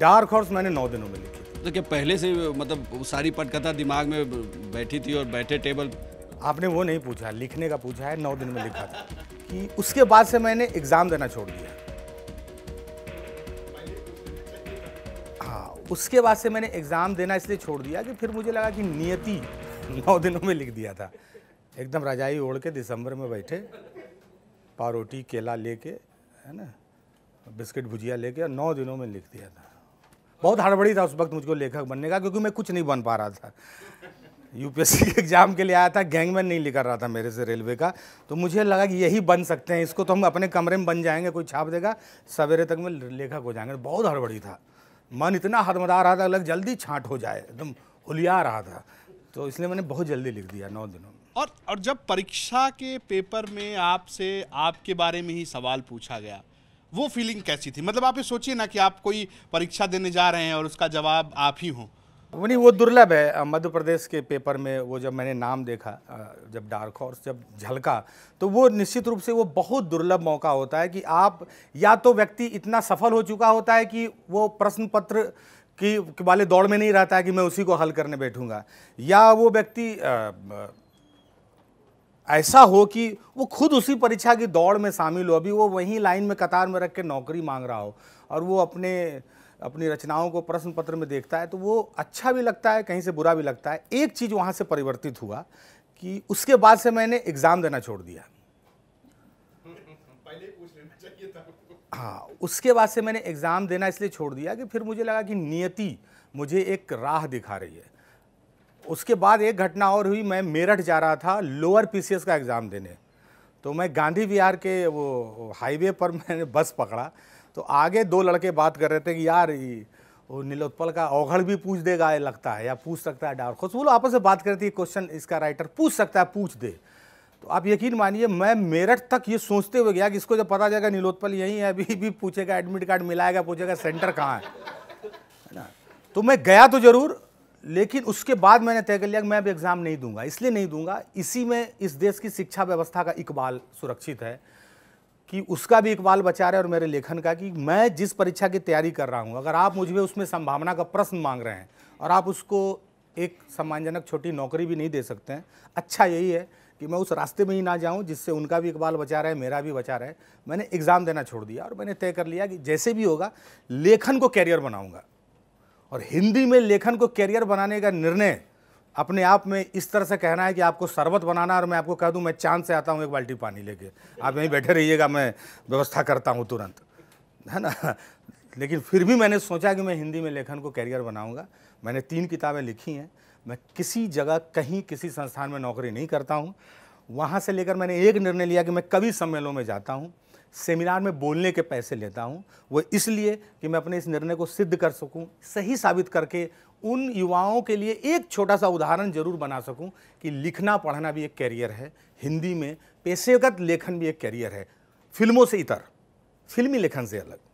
dark horse मैंने नौ दिनों में लिखी तो क्या पहले से मतलब सारी पटकथा दिमाग में बैठी थी और बैठे टेबल आपने वो नहीं पूछा लिखने का पूछा है नौ दिन में लिखा था कि उसके बाद से मैंने एग्ज़ाम देना छोड़ दिया हाँ उसके बाद से मैंने एग्ज़ाम देना इसलिए छोड़ दिया कि फिर मुझे लगा कि नियति नौ दिनों में लिख दिया था एकदम रजाई ओढ़ के दिसंबर में बैठे पारोटी केला लेके है ना बिस्किट भुजिया लेके और नौ दिनों में लिख दिया था बहुत हड़बड़ी था उस वक्त मुझको लेखक बनने का क्योंकि मैं कुछ नहीं बन पा रहा था यूपीएससी के एग्ज़ाम के लिए आया था गैंगमैन नहीं लिख रहा था मेरे से रेलवे का तो मुझे लगा कि यही बन सकते हैं इसको तो हम अपने कमरे में बन जाएंगे कोई छाप देगा सवेरे तक में लेखक हो जाएंगे बहुत हड़बड़ी था मन इतना हदमदा रहा था लग जल्दी छाट हो जाए एकदम हुलिया रहा था तो इसलिए मैंने बहुत जल्दी लिख दिया नौ दिनों में और और जब परीक्षा के पेपर में आपसे आपके बारे में ही सवाल पूछा गया वो फीलिंग कैसी थी मतलब आप ये सोचिए ना कि आप कोई परीक्षा देने जा रहे हैं और उसका जवाब आप ही हों वो नहीं वो दुर्लभ है मध्य प्रदेश के पेपर में वो जब मैंने नाम देखा जब डार्क हॉर्स जब झलका तो वो निश्चित रूप से वो बहुत दुर्लभ मौका होता है कि आप या तो व्यक्ति इतना सफल हो चुका होता है कि वो प्रश्न पत्र की वाले दौड़ में नहीं रहता है कि मैं उसी को हल करने बैठूंगा या वो व्यक्ति ऐसा हो कि वो खुद उसी परीक्षा की दौड़ में शामिल हो अभी वो वहीं लाइन में कतार में रख के नौकरी मांग रहा हो और वो अपने अपनी रचनाओं को प्रश्न पत्र में देखता है तो वो अच्छा भी लगता है कहीं से बुरा भी लगता है एक चीज़ वहाँ से परिवर्तित हुआ कि उसके बाद से मैंने एग्ज़ाम देना छोड़ दिया पहले पूछ लेना चाहिए था हाँ उसके बाद से मैंने एग्ज़ाम देना इसलिए छोड़ दिया कि फिर मुझे लगा कि नियति मुझे एक राह दिखा रही है उसके बाद एक घटना और हुई मैं मेरठ जा रहा था लोअर पीसीएस का एग्ज़ाम देने तो मैं गांधी विहार के वो हाईवे पर मैंने बस पकड़ा तो आगे दो लड़के बात कर रहे थे कि यार वो नीलोत्पल का औघड़ भी पूछ देगा ये लगता है या पूछ सकता है डार वो लोग आपस से बात करती है क्वेश्चन इसका राइटर पूछ सकता है पूछ दे तो आप यकीन मानिए मैं मेरठ तक ये सोचते हुए गया कि इसको जब पता जाएगा नीलोत्पल यहीं है अभी भी पूछेगा एडमिट कार्ड मिलाएगा पूछेगा सेंटर कहाँ है ना तो मैं गया तो जरूर लेकिन उसके बाद मैंने तय कर लिया कि मैं अब एग्ज़ाम नहीं दूंगा इसलिए नहीं दूंगा इसी में इस देश की शिक्षा व्यवस्था का इकबाल सुरक्षित है कि उसका भी इकबाल बचा रहा है और मेरे लेखन का कि मैं जिस परीक्षा की तैयारी कर रहा हूँ अगर आप मुझे उसमें संभावना का प्रश्न मांग रहे हैं और आप उसको एक सम्मानजनक छोटी नौकरी भी नहीं दे सकते हैं अच्छा यही है कि मैं उस रास्ते में ही ना जाऊं जिससे उनका भी इकबाल बचा रहा है मेरा भी बचा रहा है मैंने एग्ज़ाम देना छोड़ दिया और मैंने तय कर लिया कि जैसे भी होगा लेखन को कैरियर बनाऊंगा और हिंदी में लेखन को कैरियर बनाने का निर्णय अपने आप में इस तरह से कहना है कि आपको शरबत बनाना और मैं आपको कह दूं मैं चांद से आता हूं एक बाल्टी पानी लेके आप यहीं बैठे रहिएगा मैं व्यवस्था करता हूं तुरंत है ना लेकिन फिर भी मैंने सोचा कि मैं हिंदी में लेखन को कैरियर बनाऊंगा मैंने तीन किताबें लिखी हैं मैं किसी जगह कहीं किसी संस्थान में नौकरी नहीं करता हूँ वहाँ से लेकर मैंने एक निर्णय लिया कि मैं कवि सम्मेलनों में जाता हूँ सेमिनार में बोलने के पैसे लेता हूँ वो इसलिए कि मैं अपने इस निर्णय को सिद्ध कर सकूँ सही साबित करके उन युवाओं के लिए एक छोटा सा उदाहरण जरूर बना सकूँ कि लिखना पढ़ना भी एक कैरियर है हिंदी में पेशेगत लेखन भी एक कैरियर है फिल्मों से इतर फिल्मी लेखन से अलग